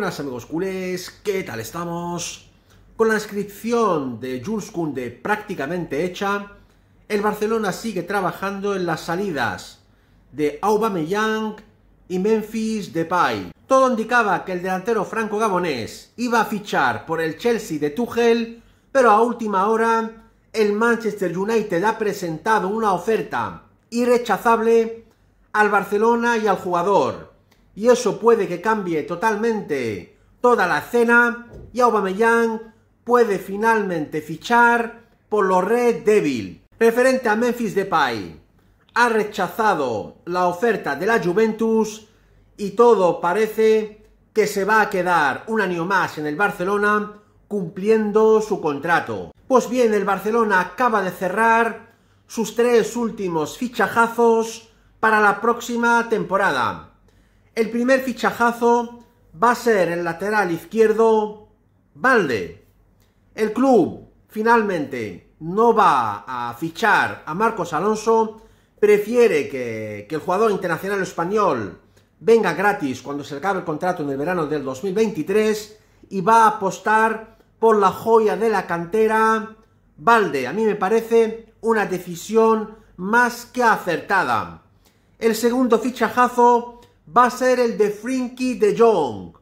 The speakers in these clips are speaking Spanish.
buenas amigos culés, ¿qué tal estamos? Con la inscripción de Jules Kunde prácticamente hecha, el Barcelona sigue trabajando en las salidas de Aubameyang y Memphis Depay. Todo indicaba que el delantero franco-gabonés iba a fichar por el Chelsea de Tuchel, pero a última hora el Manchester United ha presentado una oferta irrechazable al Barcelona y al jugador y eso puede que cambie totalmente toda la escena y Aubameyang puede finalmente fichar por los Red Devil. Referente a Memphis Depay, ha rechazado la oferta de la Juventus y todo parece que se va a quedar un año más en el Barcelona cumpliendo su contrato. Pues bien, el Barcelona acaba de cerrar sus tres últimos fichajazos para la próxima temporada. El primer fichajazo va a ser el lateral izquierdo Valde. El club finalmente no va a fichar a Marcos Alonso, prefiere que, el jugador internacional español venga gratis cuando se acabe el contrato en el verano del 2023 y va a apostar por la joya de la cantera Valde. A mí me parece una decisión más que acertada. El segundo fichajazo va a ser el de Frinky de Jong.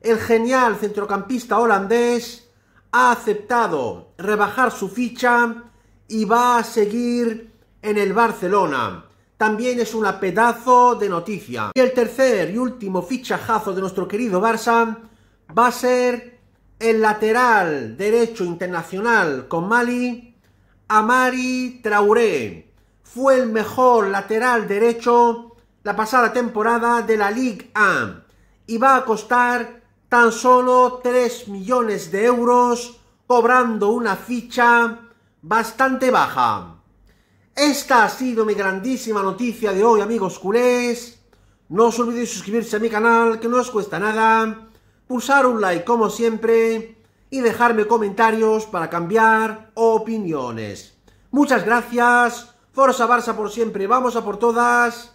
El genial centrocampista holandés ha aceptado rebajar su ficha y va a seguir en el Barcelona. También es una pedazo de noticia. Y el tercer y último fichajazo de nuestro querido Barça va a ser el lateral derecho internacional con Mali, Amari Traoré. Fue el mejor lateral derecho la pasada temporada de la Liga A y va a costar tan solo 3 millones de euros cobrando una ficha bastante baja. Esta ha sido mi grandísima noticia de hoy amigos culés. No os olvidéis suscribirse a mi canal que no os cuesta nada, pulsar un like como siempre y dejarme comentarios para cambiar opiniones. Muchas gracias, Forza Barça por siempre, vamos a por todas